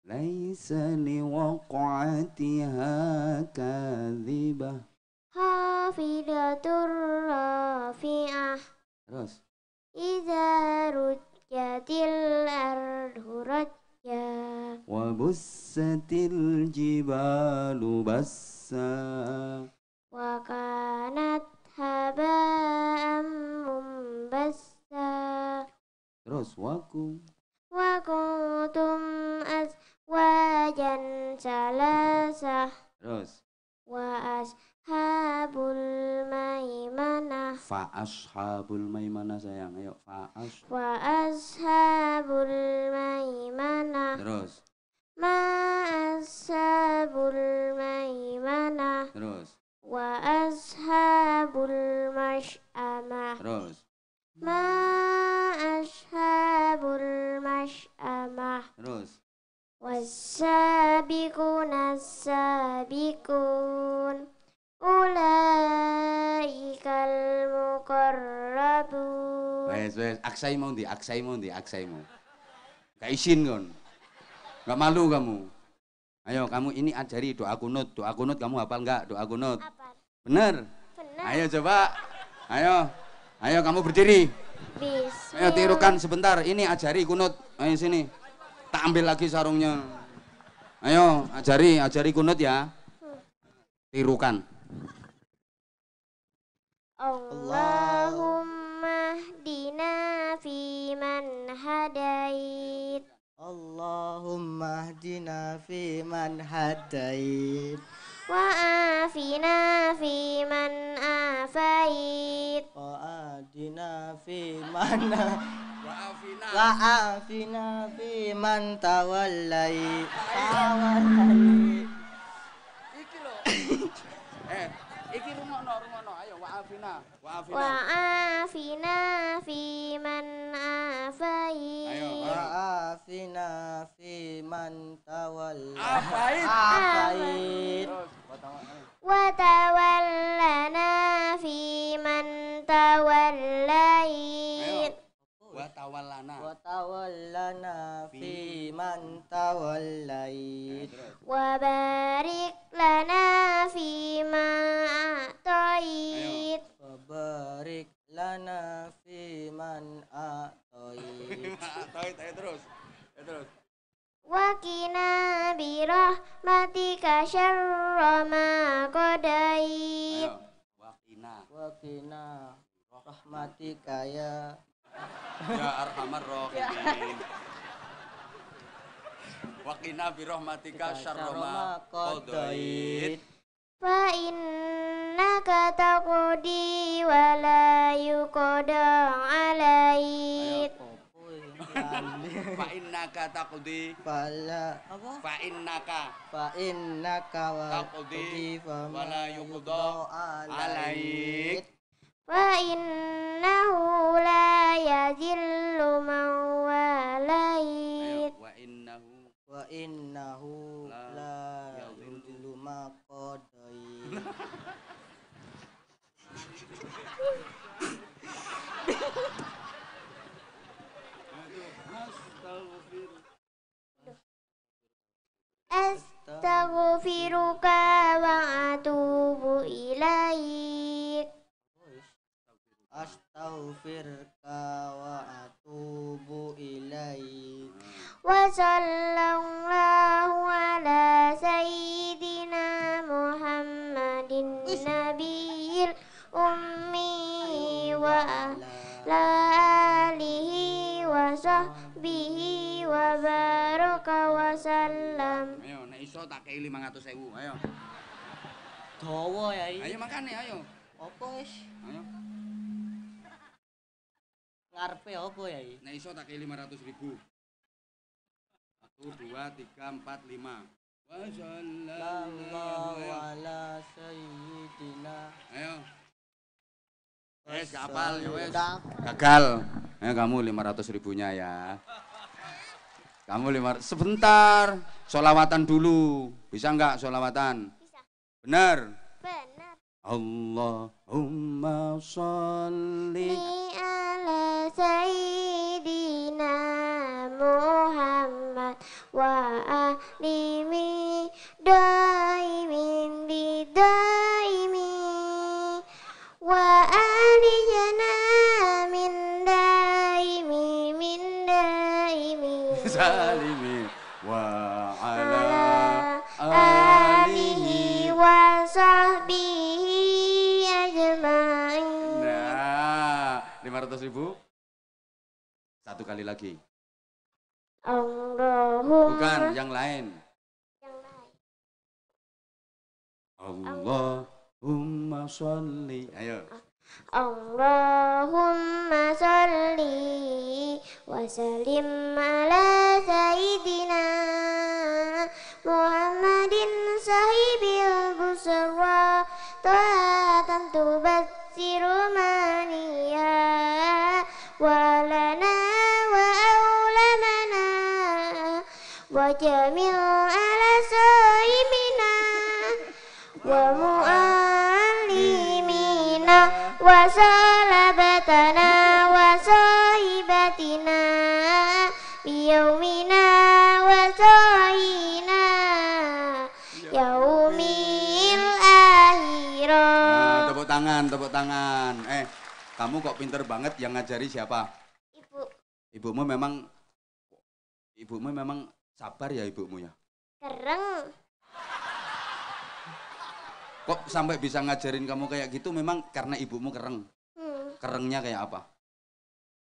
ليس لوقعتها كاذبة خافضة رافعة راس إذا رجت الأرض رجا وبست الجبال بسا وكانت هباء منبسا راس وكنتم أز وجن ثلاثة روز. وأصحاب الميمنة فأصحاب الميمنة sayang ayo فأص وأصحاب الميمنة روز. ما أصحاب الميمنة روز. وأصحاب المشأمة روز. ما أصحاب المشأمة روز. والسابقون السابقون أولئك المقربون Wes wes, aksai mau di, aksai mau di, aksai mau. Gak isin kon. Gak malu kamu. Ayo kamu ini ajari doa kunut, doa kunut kamu hafal nggak doa kunut? Bener? Bener. Ayo coba. Ayo. Ayo kamu berdiri. Bismillah. Ayo tirukan sebentar, ini ajari kunut. Ayo sini tak ambil lagi sarungnya. Ayo, ajari, ajari kunut ya. Tirukan. Allahumma dina fi man hadait. Allahumma dina fi man hadait. Wa afina وآفنا في من آفيت وآدنا في من وعافنا في من تولي تولي iki lho eh iki rumono rumono ayo wa'afina wa'afina wa'afina fi man afai ayo wa'afina fi man tawalla afai afai oh, wa tawallana fi man tawallai tawallana wa tawallana fi man tawallai ya, wa barik lana fi ma atait wa barik lana fi man atait ayo terus ayo terus Wakina birah rahmatika syarra ma qadait. Wakina. Wakina rahmatika ya Ya arhamar rahimin. Wa qina bi rahmatika syarrama qadait. Fa innaka taqdi wa la yuqda alaik. Fa innaka taqdi fala apa? Fa innaka fa innaka wa taqdi fa la yuqda alaik. iso tak kei ribu Ayo. Dawa ya ini. Ayo ya ayo. Apa es. Ayo. Ngarepe opo ya ini. Nek iso tak kei lima ratus ribu. Satu, dua, tiga, empat, lima. Ayo. Wes kapal ya wes. Gagal. Ayo kamu 500 ribunya ya. Kamu lima sebentar, solawatan dulu. Bisa enggak solawatan? Bisa. Benar. Benar. Allahumma sholli ala sayyidina Muhammad wa ahli sekali lagi. Allahumma. Bukan, yang lain. Yang lain. Allahumma sholli. Ayo. Allahumma sholli wa sallim tangan. Eh, kamu kok pinter banget yang ngajari siapa? Ibu. Ibumu memang ibumu memang sabar ya ibumu ya? Kereng. Kok sampai bisa ngajarin kamu kayak gitu memang karena ibumu kereng? Hmm. Kerengnya kayak apa?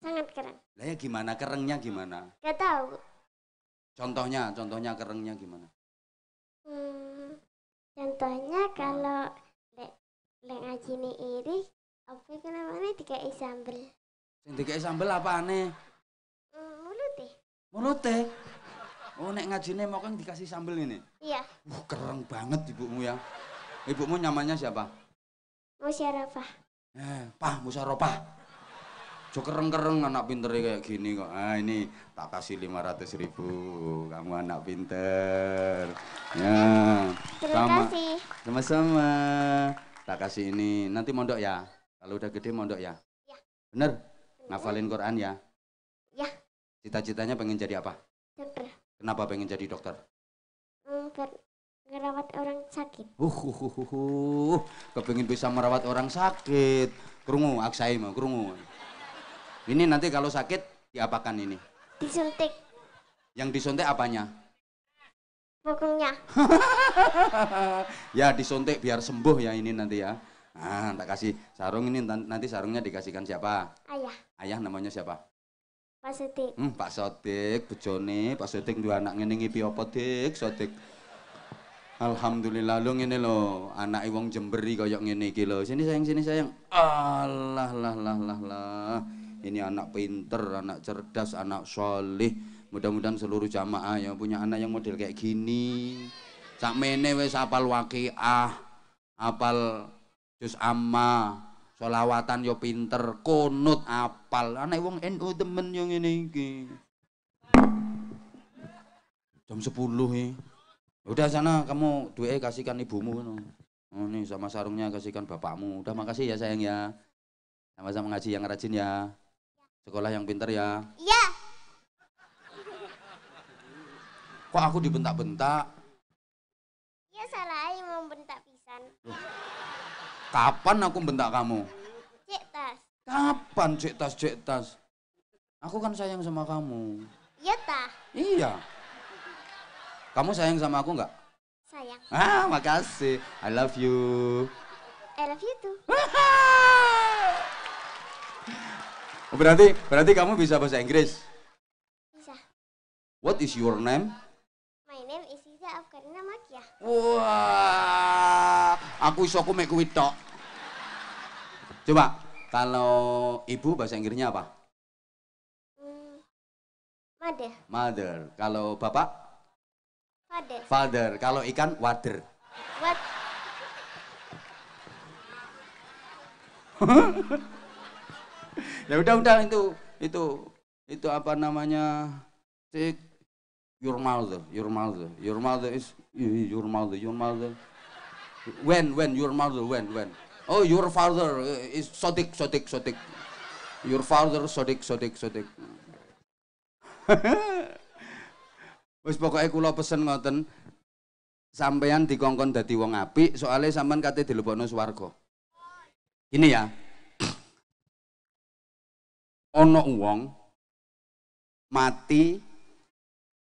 Sangat kereng. Lah ya gimana kerengnya gimana? Gak tahu. Contohnya, contohnya kerengnya gimana? Hmm, contohnya kalau lek ngajine iri apa kenapa dikai sambel sing tiga sambel apa aneh mm, Mulut teh. Mulut teh? oh nek ngajine mau kan dikasih sambel ini iya wah uh, keren banget ibu mu ya Ibu mu nyamannya siapa musyaropah eh pah musyaropah Jo kereng-kereng anak pinter kayak gini kok. Ah ini tak kasih lima ratus ribu. Kamu anak pinter. Ya. Terima kasih. Sama-sama. Tak kasih ini. Nanti mondok ya. Kalau udah gede mondok ya. Ya. Bener? Ngafalin Quran ya. Ya. Cita-citanya pengen jadi apa? Dokter. Kenapa pengen jadi dokter? merawat hmm, orang sakit. Uh, uh, uh, uh, uh. kepengen bisa merawat orang sakit. Kerungu, aksai mau kerungu. Ini nanti kalau sakit diapakan ini? Disuntik. Yang disuntik apanya? bokongnya. ya disuntik biar sembuh ya ini nanti ya. Ah, tak kasih sarung ini nanti sarungnya dikasihkan siapa? Ayah. Ayah namanya siapa? Pak Sotik Hmm, Pak Sotik bejone, Pak Sotik dua anak ngene ngipi apa Dik? Sotik. Alhamdulillah lu ngene lo anak wong Jemberi koyok ngene iki lo. Sini sayang, sini sayang. Allah lah lah lah lah. Ini anak pinter, anak cerdas, anak solih Mudah-mudahan seluruh jamaah yang punya anak yang model kayak gini. mene wes apal ah apal jus amma, solawatan yo pinter, kunut apal. Anak wong NU temen yang ini iki. Jam sepuluh ya. Udah sana kamu duwe kasihkan ibumu. Oh, nih sama sarungnya kasihkan bapakmu. Udah makasih ya sayang ya. Sama-sama ngaji yang rajin ya. Sekolah yang pinter ya. Iya. Kok aku dibentak-bentak? Iya salah, mau bentak pisan. Kapan aku bentak kamu? Cek tas. Kapan cek tas, cek tas? Aku kan sayang sama kamu. Iya tah. Iya. Kamu sayang sama aku nggak? Sayang. Ah, makasih. I love you. I love you too. berarti berarti kamu bisa bahasa Inggris? Bisa. What is your name? Wah, aku iso aku make kuwi tok. Coba kalau ibu bahasa Inggrisnya apa? Hmm, mother. Mother. Kalau bapak? Father. Father. Kalau ikan Water. What? ya udah udah itu itu itu apa namanya? Take your mother, your mother, your mother is Your mother, your mother. When, when, your mother, when, when. Oh, your father uh, is sodik, sodik, sodik. Your father sodik, sodik, sodik. Wis pokoke kula pesen ngoten, sampeyan dikongkon dadi wong apik, soale sampean kate dilebokno swarga. Ini ya. Ono wong mati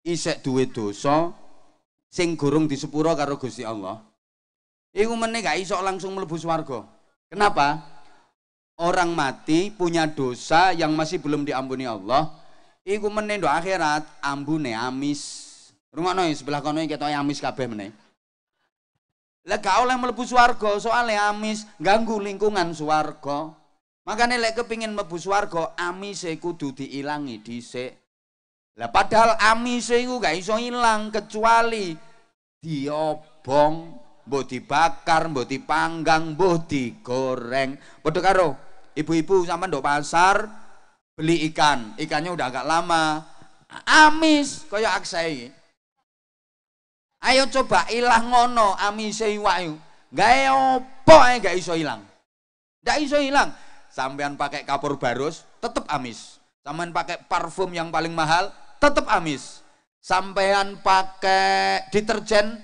isek duwe dosa sing gurung di sepuro karo Gusti Allah iku meneh gak iso langsung mlebu swarga. Kenapa? Orang mati punya dosa yang masih belum diampuni Allah, iku meneh do akhirat ambune amis. Rungokno ya, sebelah kono iki ketoke amis kabeh meneng. Lah gak oleh mlebu swarga soalnya amis ganggu lingkungan swarga. Makanya lek kepingin mlebu swarga amise kudu diilangi dhisik. Lah padahal amis iku gak iso ilang kecuali diobong, mbok dibakar, mbok dipanggang, mbok digoreng. Padha karo ibu-ibu sama ndok pasar beli ikan, ikannya udah agak lama. Amis kaya aksai. Ayo coba ilah ngono amise iwak iku. Gawe opo ae gak iso ilang. Gak iso ilang. Sampean pakai kapur barus tetep amis. Sampean pakai parfum yang paling mahal tetap amis. Sampean pakai deterjen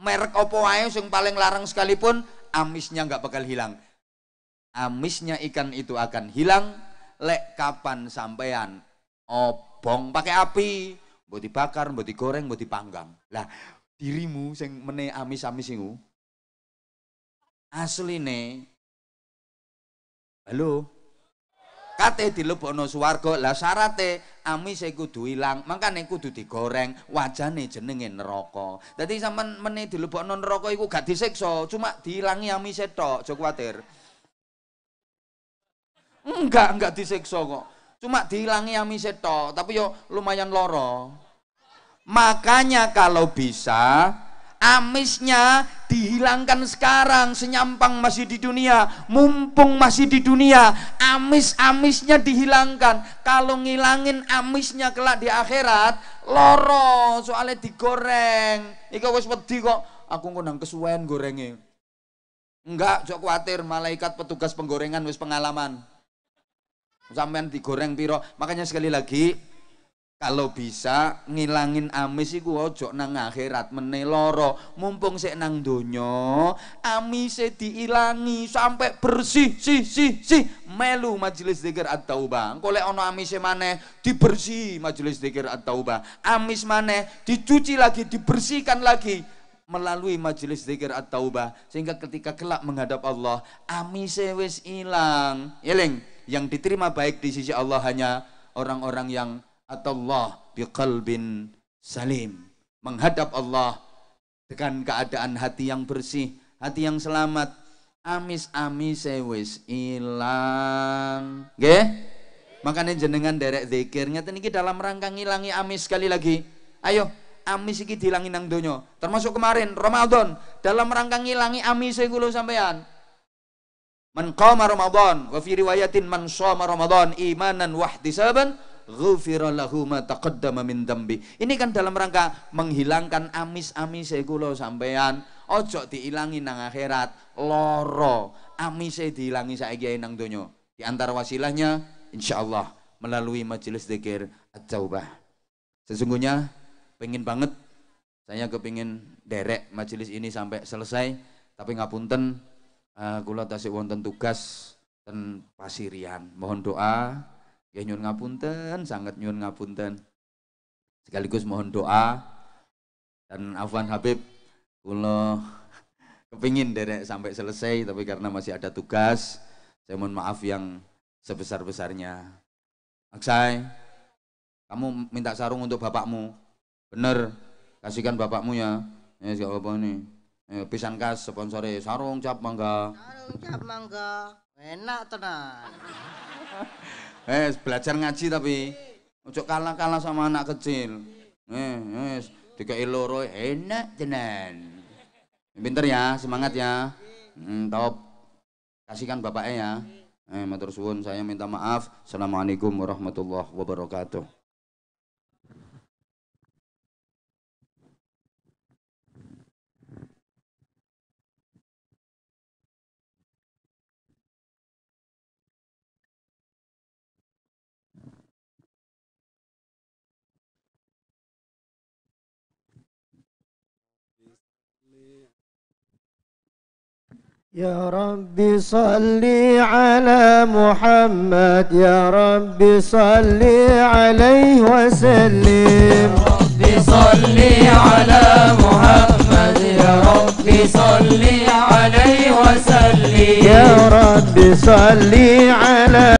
merek opo ayo yang paling larang sekalipun amisnya nggak bakal hilang. Amisnya ikan itu akan hilang lek kapan sampean obong pakai api, buat dibakar, buat digoreng, buat dipanggang. Lah dirimu sing mene amis-amis asli nih Halo, zakate dilebokno swarga. Lah syarate amise kudu ilang, mangkane kudu digoreng, wajane jenenge neraka. Dadi sampean mene dilebokno neraka iku gak disiksa, cuma diilangi amise tok, aja kuwatir. Enggak, enggak disiksa kok. Cuma diilangi amise tok, tapi yo lumayan loro. Makanya kalau bisa amisnya dihilangkan sekarang senyampang masih di dunia mumpung masih di dunia amis-amisnya dihilangkan kalau ngilangin amisnya kelak di akhirat loro soalnya digoreng iki wis wedi kok aku nang kesuwen gorengnya. enggak jok khawatir malaikat petugas penggorengan wis pengalaman sampean digoreng piro makanya sekali lagi kalau bisa ngilangin amis iku ojo nang akhirat meneh loro Mumpung sik nang donya, amise diilangi sampai bersih sih sih sih melu majelis zikir at-taubah. Engko lek ana amise maneh dibersih majelis zikir at-taubah. Amis maneh dicuci lagi, dibersihkan lagi melalui majelis zikir at-taubah sehingga ketika kelak menghadap Allah amis wis ilang. Eling, yang diterima baik di sisi Allah hanya orang-orang yang atau Allah biqalbin salim. Menghadap Allah dengan keadaan hati yang bersih, hati yang selamat. Amis-amis wis ilang. Nggih? Makanya jenengan derek zikirnya niki dalam rangka ngilangi amis sekali lagi. Ayo, amis iki dilangi nang donya. Termasuk kemarin Ramadan dalam rangka ngilangi amis saya sampean. Man qama Ramadan wa fi riwayatin man shoma Ramadan imanan wa ini kan dalam rangka menghilangkan amis amis kula sampean. Ojo diilangi nang akhirat, loro amise diilangi saiki nang donya. Di antara wasilahnya insyaallah melalui majelis zikir at-taubah. Sesungguhnya pengen banget saya kepingin derek majelis ini sampai selesai tapi ngapunten uh, kula tasik wonten tugas dan pasirian mohon doa Ya nyun ngapunten, sangat nyun ngapunten. Sekaligus mohon doa dan Afwan Habib kulo kepingin derek sampai selesai tapi karena masih ada tugas saya mohon maaf yang sebesar-besarnya. Aksai, kamu minta sarung untuk bapakmu. Bener, kasihkan bapakmu ya. Ya, siapa apa nih? Eh, kas sponsori sarung cap mangga. Sarung cap mangga. Enak tenan. Eh, belajar ngaji tapi ojo kalah-kalah sama anak kecil. Eh, wis dikai loro enak tenan. Pinter ya, semangat ya. Hmm, top. Kasihkan bapaknya ya. Eh, matur suwun saya minta maaf. Assalamualaikum warahmatullahi wabarakatuh. يا رب صل على محمد يا رب صل عليه وسلم يا رب صل على محمد يا رب صلي عليه وسلم يا رب صلي على